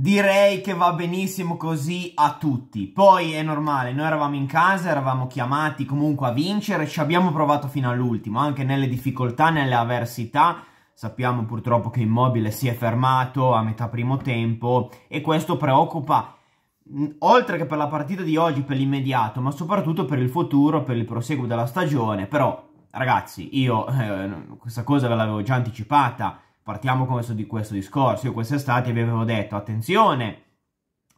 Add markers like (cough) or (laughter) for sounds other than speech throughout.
Direi che va benissimo così a tutti. Poi è normale, noi eravamo in casa, eravamo chiamati comunque a vincere, ci abbiamo provato fino all'ultimo, anche nelle difficoltà, nelle avversità. Sappiamo purtroppo che Immobile si è fermato a metà primo tempo e questo preoccupa mm, oltre che per la partita di oggi, per l'immediato, ma soprattutto per il futuro, per il proseguo della stagione. Però, ragazzi, io eh, questa cosa ve l'avevo già anticipata partiamo con questo, di questo discorso. Io quest'estate vi avevo detto, attenzione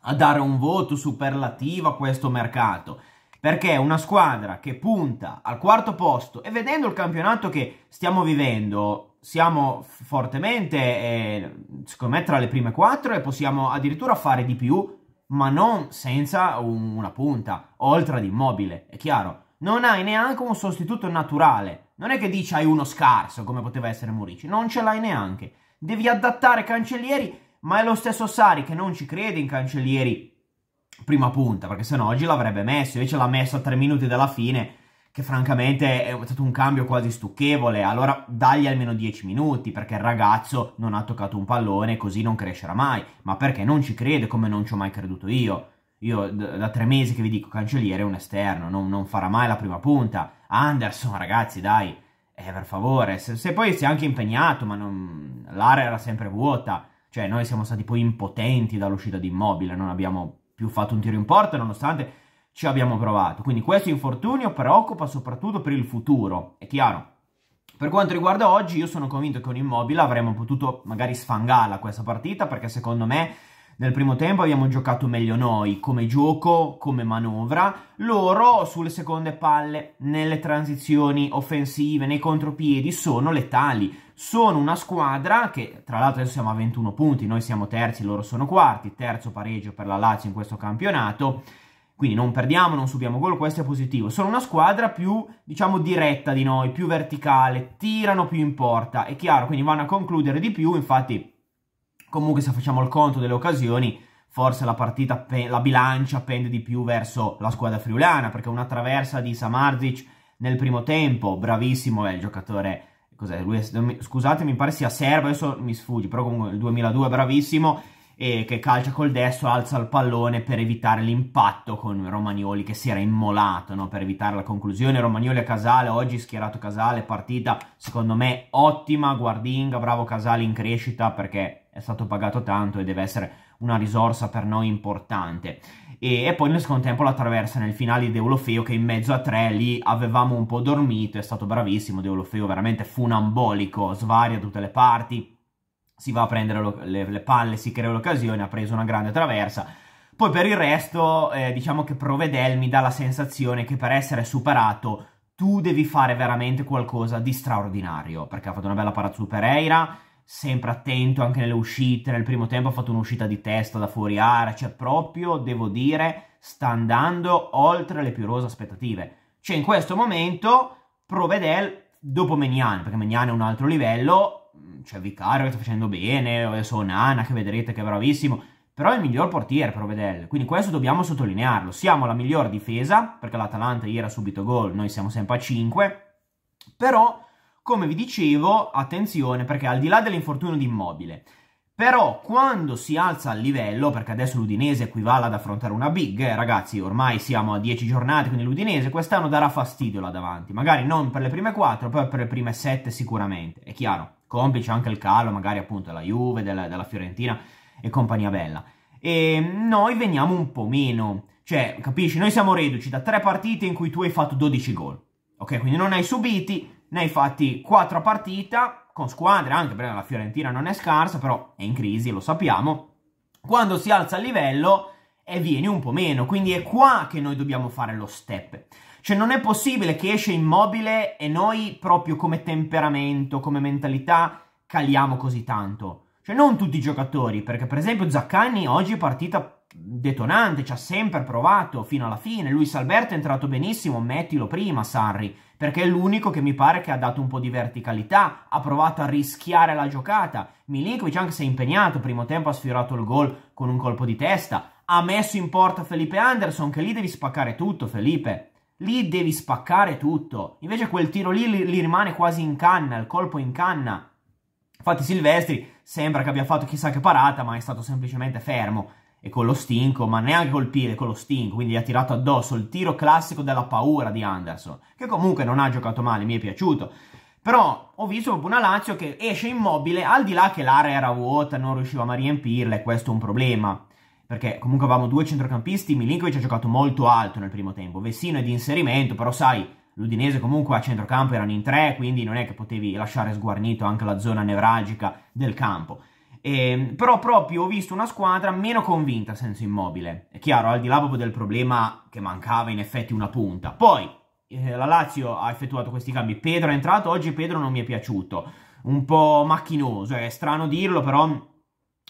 a dare un voto superlativo a questo mercato, perché una squadra che punta al quarto posto e vedendo il campionato che stiamo vivendo, siamo fortemente, eh, secondo me, tra le prime quattro e possiamo addirittura fare di più, ma non senza un, una punta, oltre ad immobile, è chiaro. Non hai neanche un sostituto naturale, non è che dici hai uno scarso, come poteva essere Morici, non ce l'hai neanche. Devi adattare Cancellieri, ma è lo stesso Sari che non ci crede in Cancellieri prima punta, perché sennò oggi l'avrebbe messo, invece l'ha messo a tre minuti dalla fine, che francamente è stato un cambio quasi stucchevole, allora dagli almeno dieci minuti, perché il ragazzo non ha toccato un pallone, così non crescerà mai, ma perché non ci crede come non ci ho mai creduto io. Io da tre mesi che vi dico Cancelliere è un esterno, non, non, farà mai la prima punta. Anderson, ragazzi, dai, eh, per favore. Se, se poi si è anche impegnato, ma non... l'area era sempre vuota. Cioè, noi siamo stati poi impotenti dall'uscita di Immobile, non abbiamo più fatto un tiro in porta, nonostante ci abbiamo provato. Quindi questo infortunio preoccupa soprattutto per il futuro, è chiaro. Per quanto riguarda oggi, io sono convinto che con Immobile avremmo potuto magari sfangarla questa partita, perché secondo me nel primo tempo abbiamo giocato meglio noi, come gioco, come manovra, loro sulle seconde palle, nelle transizioni offensive, nei contropiedi, sono letali. Sono una squadra che, tra l'altro adesso siamo a 21 punti, noi siamo terzi, loro sono quarti, terzo pareggio per la Lazio in questo campionato, quindi non perdiamo, non subiamo gol, questo è positivo. Sono una squadra più, diciamo, diretta di noi, più verticale, tirano più in porta, è chiaro, quindi vanno a concludere di più, infatti Comunque se facciamo il conto delle occasioni, forse la partita, la bilancia pende di più verso la squadra friulana, perché una traversa di Samardzic nel primo tempo, bravissimo, è il giocatore, cos'è, lui è, scusate mi pare sia serbo, adesso mi sfugge, però comunque il 2002 è bravissimo, e che calcia col destro, alza il pallone per evitare l'impatto con Romagnoli che si era immolato no? per evitare la conclusione. Romagnoli a Casale, oggi schierato Casale, partita secondo me ottima, Guardinga, bravo Casale in crescita perché è stato pagato tanto e deve essere una risorsa per noi importante. E, e poi nel secondo tempo la traversa nel finale di Deulofeo che in mezzo a tre lì avevamo un po' dormito, è stato bravissimo, Deulofeo veramente funambolico, svaria da tutte le parti, si va a prendere lo, le, le palle, si crea l'occasione, ha preso una grande traversa, poi per il resto, eh, diciamo che Provedel mi dà la sensazione che per essere superato tu devi fare veramente qualcosa di straordinario, perché ha fatto una bella parata su Pereira, sempre attento anche nelle uscite, nel primo tempo ha fatto un'uscita di testa da fuori area, cioè proprio, devo dire, sta andando oltre le più rose aspettative. Cioè in questo momento Provedel dopo Menian, perché Menian è un altro livello, mm, c'è cioè Vicario che sta facendo bene, adesso Nana che vedrete che è bravissimo, però è il miglior portiere Provedel, quindi questo dobbiamo sottolinearlo. Siamo la miglior difesa, perché l'Atalanta ieri era subito gol, noi siamo sempre a 5, però come vi dicevo, attenzione perché al di là dell'infortunio di immobile, però quando si alza il livello, perché adesso l'Udinese equivale ad affrontare una big, eh, ragazzi, ormai siamo a 10 giornate, quindi l'Udinese quest'anno darà fastidio là davanti, magari non per le prime 4, però per le prime 7 sicuramente, è chiaro, complice anche il calo magari appunto della Juve, della, della Fiorentina e compagnia bella. E noi veniamo un po' meno, cioè capisci, noi siamo reduci da tre partite in cui tu hai fatto 12 gol, ok? Quindi non hai subiti, ne hai fatti 4 a partita, con squadre anche perché la Fiorentina non è scarsa, però è in crisi, lo sappiamo. Quando si alza il livello e vieni un po' meno, quindi è qua che noi dobbiamo fare lo step. Cioè non è possibile che esce immobile e noi proprio come temperamento, come mentalità caliamo così tanto. Cioè non tutti i giocatori, perché per esempio Zaccani oggi è partita detonante, ci ha sempre provato fino alla fine. Luis Alberto è entrato benissimo, mettilo prima Sarri, perché è l'unico che mi pare che ha dato un po' di verticalità, ha provato a rischiare la giocata. Milinkovic anche si è impegnato, primo tempo ha sfiorato il gol con un colpo di testa. Ha messo in porta Felipe Anderson, che lì devi spaccare tutto, Felipe. Lì devi spaccare tutto. Invece quel tiro lì li rimane quasi in canna, il colpo in canna. Infatti Silvestri sembra che abbia fatto chissà che parata, ma è stato semplicemente fermo e con lo stinco, ma neanche col piede, con lo stinco, quindi gli ha tirato addosso il tiro classico della paura di Anderson, che comunque non ha giocato male, mi è piaciuto. Però ho visto proprio una Lazio che esce immobile, al di là che l'area era vuota, non riusciva a riempirla, e questo è un problema. Perché comunque avevamo due centrocampisti, Milinkovic ha giocato molto alto nel primo tempo, Vessino è di inserimento, però sai, l'Udinese comunque a centrocampo erano in tre, quindi non è che potevi lasciare sguarnito anche la zona nevralgica del campo. Eh, però proprio ho visto una squadra meno convinta a senso immobile. È chiaro, al di là proprio del problema che mancava in effetti una punta. Poi eh, la Lazio ha effettuato questi cambi. Pedro è entrato, oggi Pedro non mi è piaciuto. Un po' macchinoso, è strano dirlo, però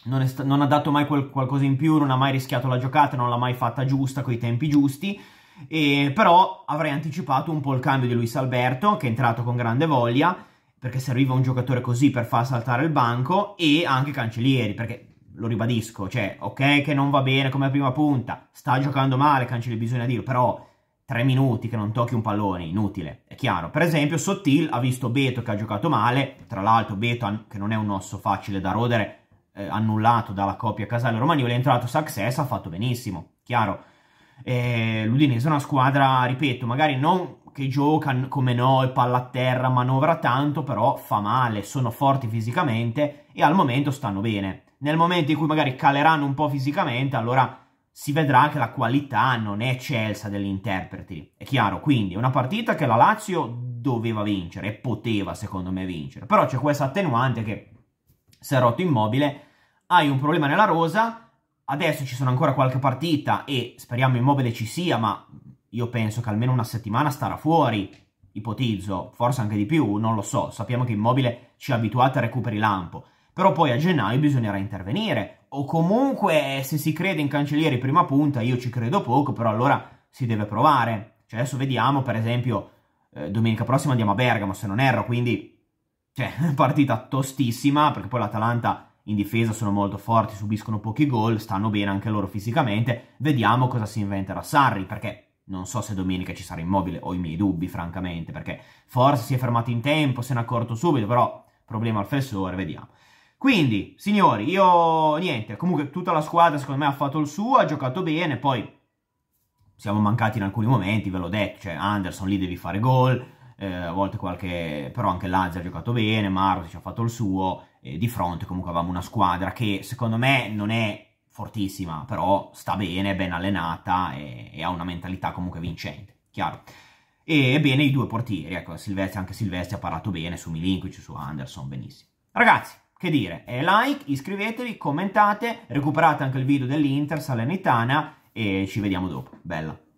non, sta- non ha dato mai quel- qualcosa in più, non ha mai rischiato la giocata, non l'ha mai fatta giusta con i tempi giusti. Eh, però avrei anticipato un po' il cambio di Luis Alberto, che è entrato con grande voglia perché serviva un giocatore così per far saltare il banco, e anche Cancellieri, perché lo ribadisco, cioè, ok che non va bene come prima punta, sta giocando male Cancellieri, bisogna dirlo, però tre minuti che non tocchi un pallone, inutile, è chiaro. Per esempio Sottil ha visto Beto che ha giocato male, tra l'altro Beto, che non è un osso facile da rodere, eh, annullato dalla coppia Casale Romagnoli, è entrato Success, ha fatto benissimo, chiaro. Eh, L'Udinese è una squadra, ripeto, magari non che gioca come noi, palla a terra, manovra tanto, però fa male, sono forti fisicamente e al momento stanno bene. Nel momento in cui magari caleranno un po' fisicamente, allora si vedrà che la qualità non è eccelsa degli interpreti. È chiaro, quindi è una partita che la Lazio doveva vincere e poteva, secondo me, vincere. Però c'è questa attenuante che se è rotto immobile, hai un problema nella rosa, adesso ci sono ancora qualche partita e speriamo immobile ci sia, ma io penso che almeno una settimana starà fuori, ipotizzo, forse anche di più, non lo so, sappiamo che Immobile ci ha abituato a recuperi lampo, però poi a gennaio bisognerà intervenire, o comunque se si crede in cancellieri prima punta, io ci credo poco, però allora si deve provare, cioè adesso vediamo per esempio eh, domenica prossima andiamo a Bergamo se non erro, quindi cioè, (laughs) partita tostissima, perché poi l'Atalanta in difesa sono molto forti, subiscono pochi gol, stanno bene anche loro fisicamente, vediamo cosa si inventerà Sarri, perché non so se domenica ci sarà immobile, ho i miei dubbi francamente, perché forse si è fermato in tempo, se n'è accorto subito, però problema al fessore, vediamo. Quindi, signori, io niente, comunque tutta la squadra secondo me ha fatto il suo, ha giocato bene, poi siamo mancati in alcuni momenti, ve l'ho detto, cioè Anderson lì devi fare gol, eh, a volte qualche... però anche Lazio ha giocato bene, Maro ci ha fatto il suo, eh, di fronte comunque avevamo una squadra che secondo me non è fortissima, però sta bene, ben allenata e, e ha una mentalità comunque vincente, chiaro. E bene i due portieri, ecco, Silvestri, anche Silvestri ha parlato bene su Milinkovic, su Anderson, benissimo. Ragazzi, che dire, like, iscrivetevi, commentate, recuperate anche il video dell'Inter Salernitana e ci vediamo dopo. Bella!